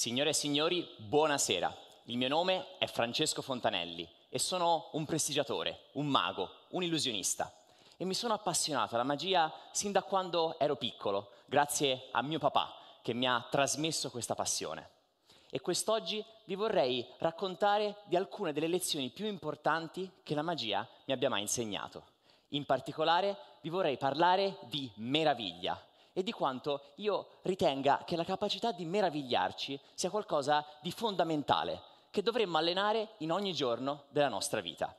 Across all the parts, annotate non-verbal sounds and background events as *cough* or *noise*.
Signore e signori, buonasera. Il mio nome è Francesco Fontanelli e sono un prestigiatore, un mago, un illusionista. E mi sono appassionato alla magia sin da quando ero piccolo, grazie a mio papà che mi ha trasmesso questa passione. E quest'oggi vi vorrei raccontare di alcune delle lezioni più importanti che la magia mi abbia mai insegnato. In particolare vi vorrei parlare di meraviglia, e di quanto io ritenga che la capacità di meravigliarci sia qualcosa di fondamentale, che dovremmo allenare in ogni giorno della nostra vita.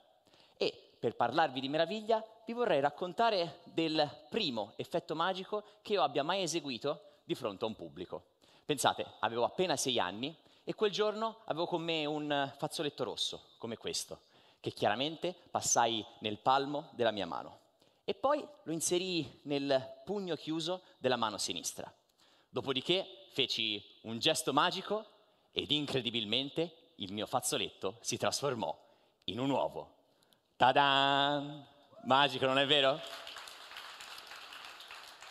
E per parlarvi di meraviglia vi vorrei raccontare del primo effetto magico che io abbia mai eseguito di fronte a un pubblico. Pensate, avevo appena sei anni e quel giorno avevo con me un fazzoletto rosso, come questo, che chiaramente passai nel palmo della mia mano e poi lo inserì nel pugno chiuso della mano sinistra. Dopodiché feci un gesto magico ed incredibilmente il mio fazzoletto si trasformò in un uovo. Tadan! Magico, non è vero?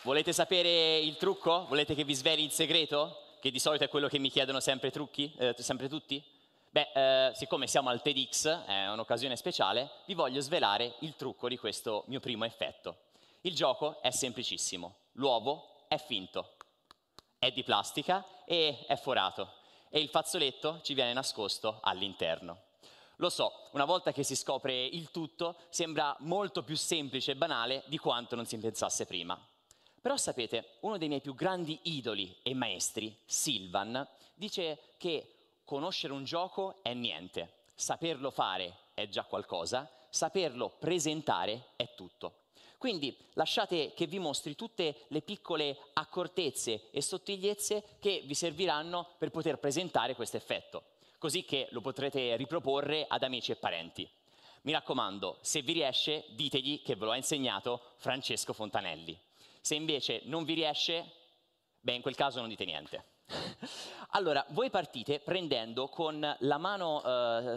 Volete sapere il trucco? Volete che vi sveli il segreto? Che di solito è quello che mi chiedono sempre, trucchi, eh, sempre tutti? Beh, eh, siccome siamo al TEDx, è un'occasione speciale, vi voglio svelare il trucco di questo mio primo effetto. Il gioco è semplicissimo. L'uovo è finto, è di plastica e è forato. E il fazzoletto ci viene nascosto all'interno. Lo so, una volta che si scopre il tutto, sembra molto più semplice e banale di quanto non si pensasse prima. Però sapete, uno dei miei più grandi idoli e maestri, Silvan, dice che conoscere un gioco è niente, saperlo fare è già qualcosa, saperlo presentare è tutto. Quindi lasciate che vi mostri tutte le piccole accortezze e sottigliezze che vi serviranno per poter presentare questo effetto, così che lo potrete riproporre ad amici e parenti. Mi raccomando, se vi riesce, ditegli che ve lo ha insegnato Francesco Fontanelli. Se invece non vi riesce, beh, in quel caso non dite niente. Allora, voi partite prendendo con la mano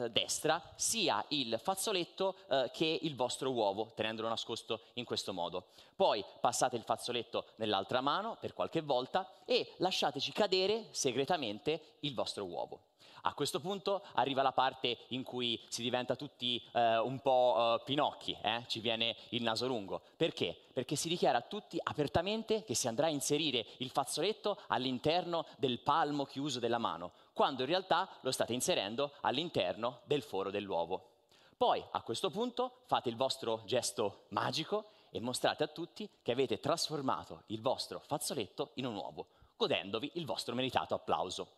eh, destra sia il fazzoletto eh, che il vostro uovo, tenendolo nascosto in questo modo. Poi passate il fazzoletto nell'altra mano per qualche volta e lasciateci cadere segretamente il vostro uovo. A questo punto arriva la parte in cui si diventa tutti eh, un po' eh, pinocchi, eh? ci viene il naso lungo. Perché? Perché si dichiara a tutti apertamente che si andrà a inserire il fazzoletto all'interno del palmo chiuso l'uso della mano, quando in realtà lo state inserendo all'interno del foro dell'uovo. Poi a questo punto fate il vostro gesto magico e mostrate a tutti che avete trasformato il vostro fazzoletto in un uovo, godendovi il vostro meritato applauso.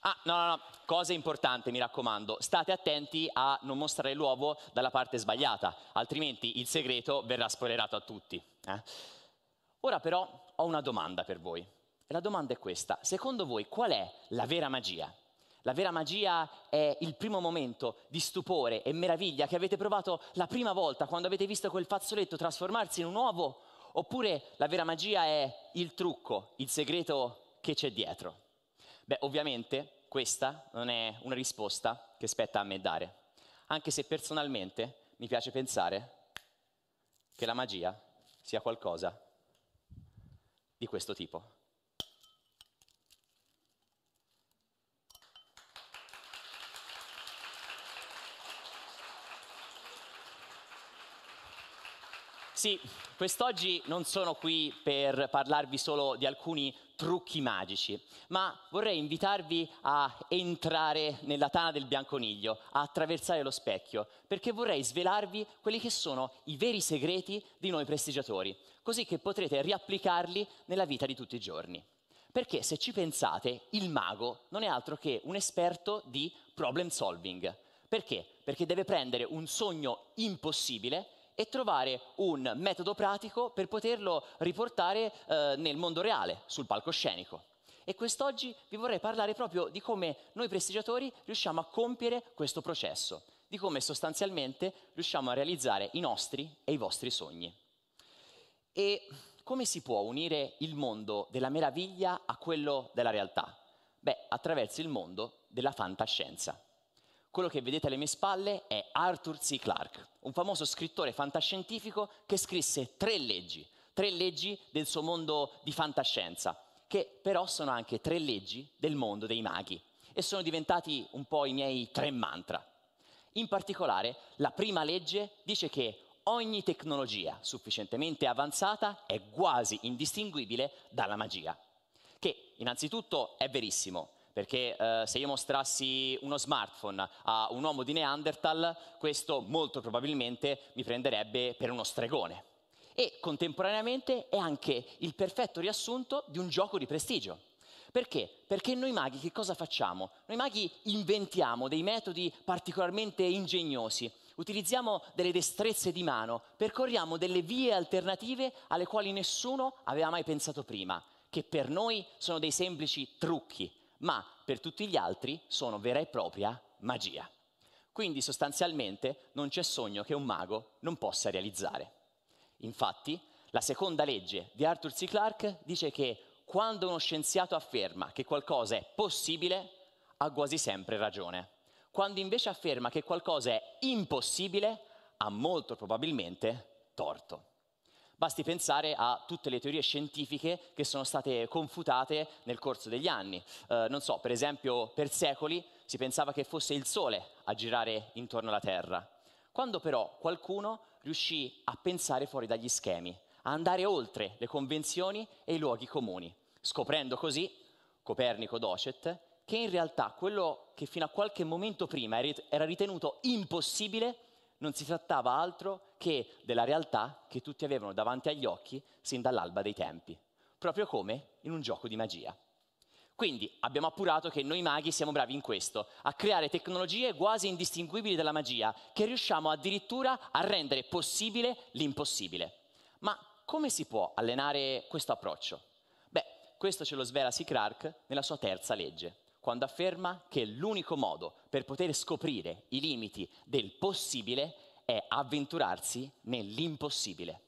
Ah, no, no, no, cosa importante, mi raccomando, state attenti a non mostrare l'uovo dalla parte sbagliata, altrimenti il segreto verrà spoilerato a tutti. Eh? Ora però ho una domanda per voi. E la domanda è questa, secondo voi qual è la vera magia? La vera magia è il primo momento di stupore e meraviglia che avete provato la prima volta quando avete visto quel fazzoletto trasformarsi in un uovo? Oppure la vera magia è il trucco, il segreto che c'è dietro? Beh, ovviamente questa non è una risposta che spetta a me dare, anche se personalmente mi piace pensare che la magia sia qualcosa di questo tipo. ragazzi, quest'oggi non sono qui per parlarvi solo di alcuni trucchi magici, ma vorrei invitarvi a entrare nella tana del bianconiglio, a attraversare lo specchio, perché vorrei svelarvi quelli che sono i veri segreti di noi prestigiatori, così che potrete riapplicarli nella vita di tutti i giorni. Perché se ci pensate, il mago non è altro che un esperto di problem solving. Perché? Perché deve prendere un sogno impossibile e trovare un metodo pratico per poterlo riportare eh, nel mondo reale, sul palcoscenico. E quest'oggi vi vorrei parlare proprio di come noi prestigiatori riusciamo a compiere questo processo, di come sostanzialmente riusciamo a realizzare i nostri e i vostri sogni. E come si può unire il mondo della meraviglia a quello della realtà? Beh, attraverso il mondo della fantascienza. Quello che vedete alle mie spalle è Arthur C. Clarke, un famoso scrittore fantascientifico che scrisse tre leggi, tre leggi del suo mondo di fantascienza, che però sono anche tre leggi del mondo dei maghi e sono diventati un po' i miei tre mantra. In particolare, la prima legge dice che ogni tecnologia sufficientemente avanzata è quasi indistinguibile dalla magia, che innanzitutto è verissimo, perché eh, se io mostrassi uno smartphone a un uomo di Neanderthal, questo molto probabilmente mi prenderebbe per uno stregone. E contemporaneamente è anche il perfetto riassunto di un gioco di prestigio. Perché? Perché noi maghi che cosa facciamo? Noi maghi inventiamo dei metodi particolarmente ingegnosi, utilizziamo delle destrezze di mano, percorriamo delle vie alternative alle quali nessuno aveva mai pensato prima, che per noi sono dei semplici trucchi, ma per tutti gli altri sono vera e propria magia. Quindi sostanzialmente non c'è sogno che un mago non possa realizzare. Infatti, la seconda legge di Arthur C. Clarke dice che quando uno scienziato afferma che qualcosa è possibile, ha quasi sempre ragione. Quando invece afferma che qualcosa è impossibile, ha molto probabilmente torto. Basti pensare a tutte le teorie scientifiche che sono state confutate nel corso degli anni. Eh, non so, per esempio, per secoli si pensava che fosse il Sole a girare intorno alla Terra. Quando però qualcuno riuscì a pensare fuori dagli schemi, a andare oltre le convenzioni e i luoghi comuni, scoprendo così, Copernico docet, che in realtà quello che fino a qualche momento prima era ritenuto impossibile non si trattava altro che della realtà che tutti avevano davanti agli occhi sin dall'alba dei tempi, proprio come in un gioco di magia. Quindi abbiamo appurato che noi maghi siamo bravi in questo, a creare tecnologie quasi indistinguibili dalla magia, che riusciamo addirittura a rendere possibile l'impossibile. Ma come si può allenare questo approccio? Beh, questo ce lo svela C. Clark nella sua terza legge, quando afferma che l'unico modo per poter scoprire i limiti del possibile è avventurarsi nell'impossibile.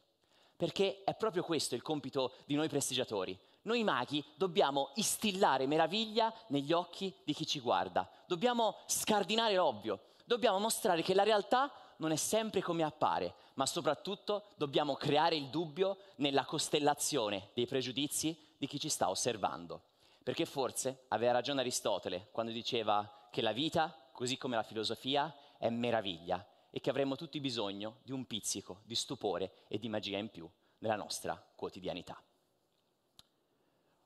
Perché è proprio questo il compito di noi prestigiatori. Noi maghi dobbiamo instillare meraviglia negli occhi di chi ci guarda. Dobbiamo scardinare l'ovvio. Dobbiamo mostrare che la realtà non è sempre come appare, ma soprattutto dobbiamo creare il dubbio nella costellazione dei pregiudizi di chi ci sta osservando. Perché forse aveva ragione Aristotele quando diceva che la vita, così come la filosofia, è meraviglia e che avremmo tutti bisogno di un pizzico di stupore e di magia in più nella nostra quotidianità.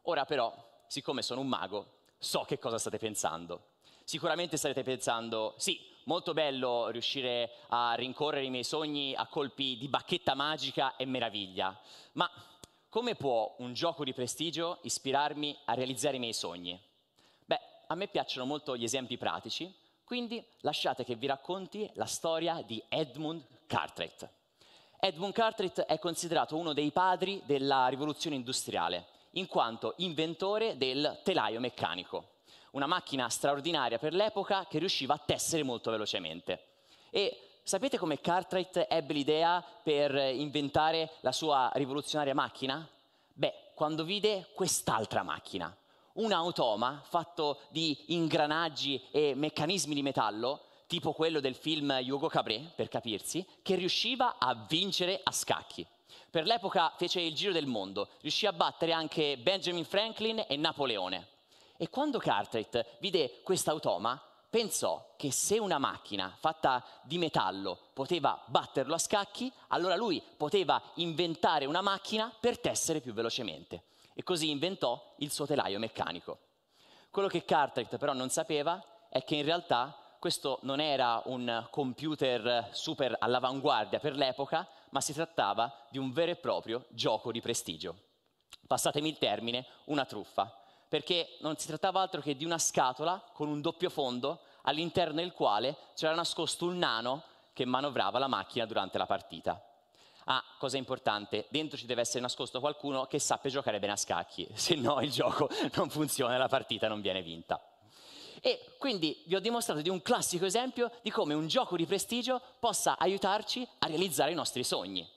Ora però, siccome sono un mago, so che cosa state pensando. Sicuramente starete pensando, sì, molto bello riuscire a rincorrere i miei sogni a colpi di bacchetta magica e meraviglia, ma come può un gioco di prestigio ispirarmi a realizzare i miei sogni? Beh, a me piacciono molto gli esempi pratici quindi lasciate che vi racconti la storia di Edmund Cartwright. Edmund Cartwright è considerato uno dei padri della rivoluzione industriale, in quanto inventore del telaio meccanico, una macchina straordinaria per l'epoca che riusciva a tessere molto velocemente. E sapete come Cartwright ebbe l'idea per inventare la sua rivoluzionaria macchina? Beh, quando vide quest'altra macchina, un automa fatto di ingranaggi e meccanismi di metallo, tipo quello del film Hugo Cabré, per capirsi, che riusciva a vincere a scacchi. Per l'epoca fece il giro del mondo, riuscì a battere anche Benjamin Franklin e Napoleone. E quando Cartwright vide questo automa, pensò che se una macchina fatta di metallo poteva batterlo a scacchi, allora lui poteva inventare una macchina per tessere più velocemente e così inventò il suo telaio meccanico. Quello che Cartwright però non sapeva è che in realtà questo non era un computer super all'avanguardia per l'epoca, ma si trattava di un vero e proprio gioco di prestigio. Passatemi il termine, una truffa, perché non si trattava altro che di una scatola con un doppio fondo all'interno del quale c'era nascosto un nano che manovrava la macchina durante la partita. Ah, cosa importante, dentro ci deve essere nascosto qualcuno che sappia giocare bene a scacchi, *laughs* se no il gioco *laughs* non funziona e la partita non viene vinta. E quindi vi ho dimostrato di un classico esempio di come un gioco di prestigio possa aiutarci a realizzare i nostri sogni.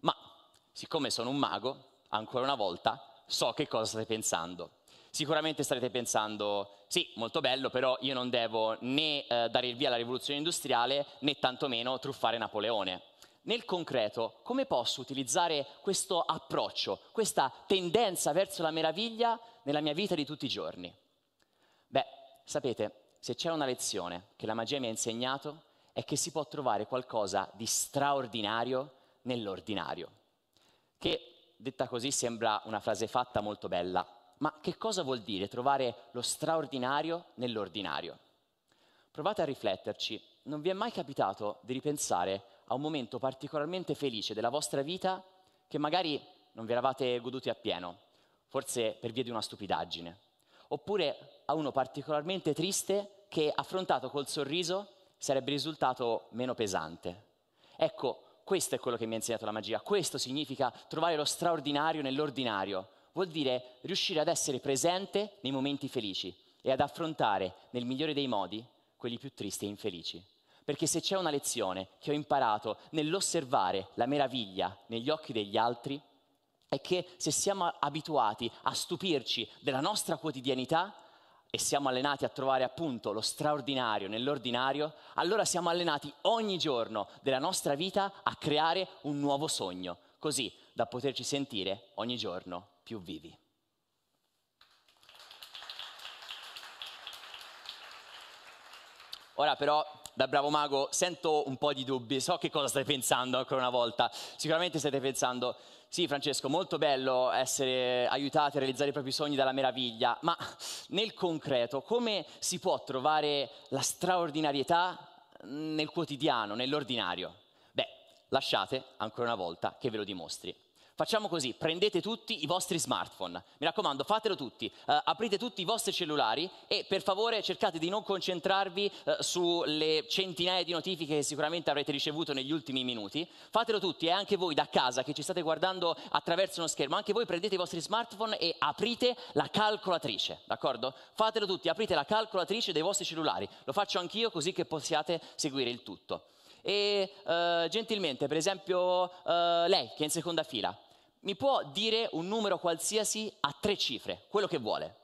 Ma siccome sono un mago, ancora una volta, so che cosa state pensando. Sicuramente starete pensando, sì, molto bello, però io non devo né eh, dare il via alla rivoluzione industriale né tantomeno truffare Napoleone nel concreto, come posso utilizzare questo approccio, questa tendenza verso la meraviglia nella mia vita di tutti i giorni? Beh, sapete, se c'è una lezione che la magia mi ha insegnato è che si può trovare qualcosa di straordinario nell'ordinario. Che detta così sembra una frase fatta molto bella, ma che cosa vuol dire trovare lo straordinario nell'ordinario? Provate a rifletterci, non vi è mai capitato di ripensare a un momento particolarmente felice della vostra vita che magari non vi eravate goduti appieno, forse per via di una stupidaggine, oppure a uno particolarmente triste che affrontato col sorriso sarebbe risultato meno pesante. Ecco, questo è quello che mi ha insegnato la magia, questo significa trovare lo straordinario nell'ordinario, vuol dire riuscire ad essere presente nei momenti felici e ad affrontare nel migliore dei modi quelli più tristi e infelici. Perché se c'è una lezione che ho imparato nell'osservare la meraviglia negli occhi degli altri, è che se siamo abituati a stupirci della nostra quotidianità e siamo allenati a trovare appunto lo straordinario nell'ordinario, allora siamo allenati ogni giorno della nostra vita a creare un nuovo sogno, così da poterci sentire ogni giorno più vivi. Ora però da bravo mago sento un po' di dubbi, so che cosa stai pensando ancora una volta. Sicuramente state pensando, sì Francesco, molto bello essere aiutati a realizzare i propri sogni dalla meraviglia, ma nel concreto come si può trovare la straordinarietà nel quotidiano, nell'ordinario? Beh, lasciate ancora una volta che ve lo dimostri. Facciamo così, prendete tutti i vostri smartphone, mi raccomando fatelo tutti, eh, aprite tutti i vostri cellulari e per favore cercate di non concentrarvi eh, sulle centinaia di notifiche che sicuramente avrete ricevuto negli ultimi minuti, fatelo tutti e eh, anche voi da casa che ci state guardando attraverso uno schermo, anche voi prendete i vostri smartphone e aprite la calcolatrice, d'accordo? Fatelo tutti, aprite la calcolatrice dei vostri cellulari, lo faccio anch'io così che possiate seguire il tutto e eh, gentilmente, per esempio eh, lei che è in seconda fila, mi può dire un numero qualsiasi a tre cifre, quello che vuole.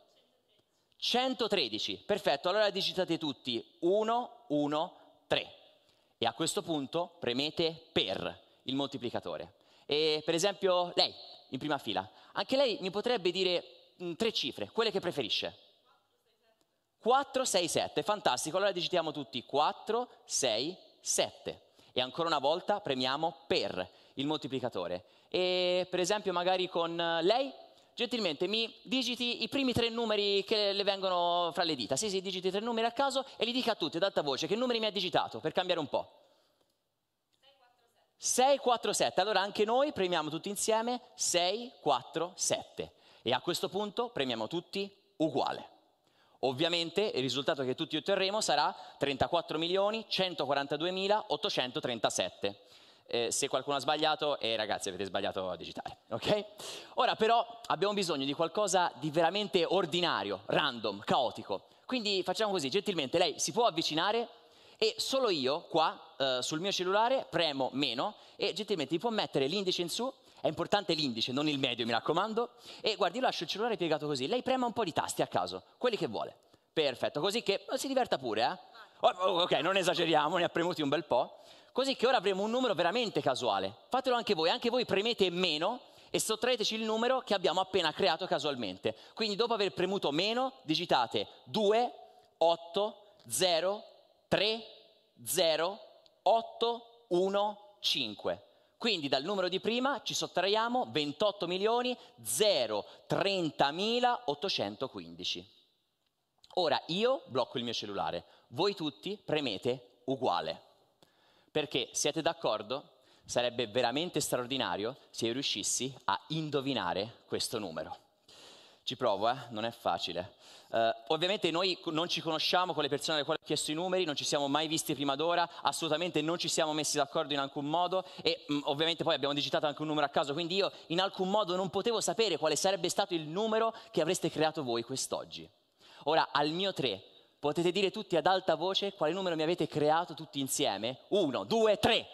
113, perfetto, allora digitate tutti 1, 1, 3 e a questo punto premete per il moltiplicatore. E per esempio lei, in prima fila, anche lei mi potrebbe dire mh, mm, tre cifre, quelle che preferisce. 4, 6, 7, fantastico, allora digitiamo tutti 4, 6, 7. 7. E ancora una volta premiamo per il moltiplicatore. E per esempio magari con eh, lei, gentilmente mi digiti i primi tre numeri che le vengono fra le dita. Sì, sì, digiti tre numeri a caso e li dica a tutti ad alta voce che numeri mi ha digitato, per cambiare un po'. 647. Allora anche noi premiamo tutti insieme 647. E a questo punto premiamo tutti uguale. Ovviamente il risultato che tutti otterremo sarà 34.142.837. Eh, se qualcuno ha sbagliato, eh ragazzi avete sbagliato a digitare, ok? Ora però abbiamo bisogno di qualcosa di veramente ordinario, random, caotico. Quindi facciamo così, gentilmente, lei si può avvicinare e solo io qua eh, sul mio cellulare premo meno e gentilmente mi può mettere l'indice in su è importante l'indice, non il medio, mi raccomando. E guardi, io lascio il cellulare piegato così. Lei prema un po' di tasti a caso, quelli che vuole. Perfetto, così che oh, si diverta pure, eh? Oh, oh, ok, non esageriamo, ne ha premuti un bel po'. Così che ora avremo un numero veramente casuale. Fatelo anche voi, anche voi premete meno e sottraeteci il numero che abbiamo appena creato casualmente. Quindi dopo aver premuto meno, digitate 2, 8, 0, 3, 0, 8, 1, 5. Quindi dal numero di prima ci sottraiamo 28 milioni 030.815. Ora io blocco il mio cellulare, voi tutti premete uguale. Perché siete d'accordo? Sarebbe veramente straordinario se io riuscissi a indovinare questo numero. Ci provo, eh? non è facile. Uh, ovviamente noi non ci conosciamo con le persone alle quali ho chiesto i numeri, non ci siamo mai visti prima d'ora, assolutamente non ci siamo messi d'accordo in alcun modo e mh, mm, ovviamente poi abbiamo digitato anche un numero a caso, quindi io in alcun modo non potevo sapere quale sarebbe stato il numero che avreste creato voi quest'oggi. Ora, al mio 3, potete dire tutti ad alta voce quale numero mi avete creato tutti insieme? 1, 2, 3.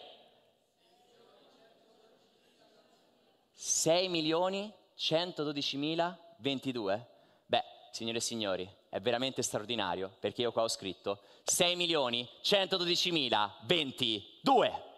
6 milioni 112 mila 22? Beh, signore e signori, è veramente straordinario perché io qua ho scritto 6 milioni 112 mila 22.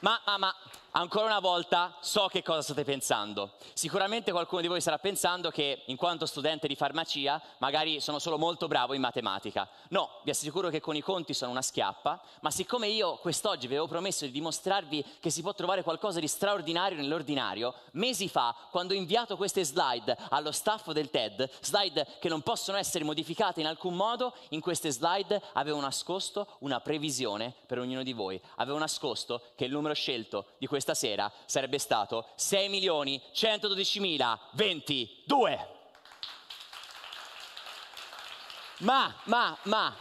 Ma, ma, ma, Ancora una volta so che cosa state pensando. Sicuramente qualcuno di voi starà pensando che in quanto studente di farmacia magari sono solo molto bravo in matematica. No, vi assicuro che con i conti sono una schiappa, ma siccome io quest'oggi vi avevo promesso di dimostrarvi che si può trovare qualcosa di straordinario nell'ordinario, mesi fa, quando ho inviato queste slide allo staff del TED, slide che non possono essere modificate in alcun modo, in queste slide avevo nascosto una previsione per ognuno di voi. Avevo nascosto che il numero scelto di queste stasera sarebbe stato 6 milioni 112.022. Ma, ma, ma,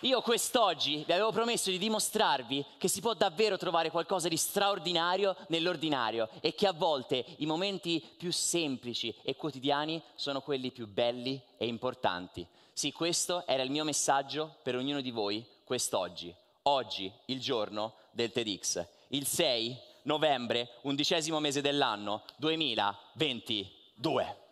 io quest'oggi vi avevo promesso di dimostrarvi che si può davvero trovare qualcosa di straordinario nell'ordinario e che a volte i momenti più semplici e quotidiani sono quelli più belli e importanti. Sì, questo era il mio messaggio per ognuno di voi quest'oggi. Oggi, il giorno del TEDx. Il 6 novembre, undicesimo mese dell'anno 2022.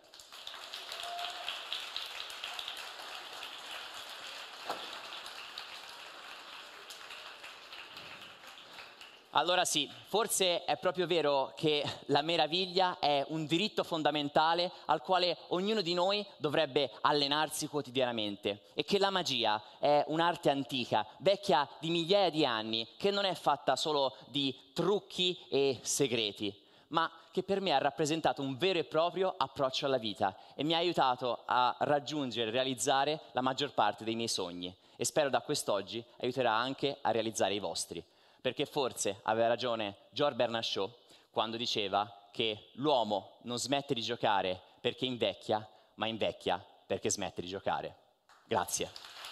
Allora sì, forse è proprio vero che la meraviglia è un diritto fondamentale al quale ognuno di noi dovrebbe allenarsi quotidianamente e che la magia è un'arte antica, vecchia di migliaia di anni, che non è fatta solo di trucchi e segreti, ma che per me ha rappresentato un vero e proprio approccio alla vita e mi ha aiutato a raggiungere e realizzare la maggior parte dei miei sogni e spero da quest'oggi aiuterà anche a realizzare i vostri perché forse aveva ragione George Bernard Shaw quando diceva che l'uomo non smette di giocare perché invecchia, ma invecchia perché smette di giocare. Grazie.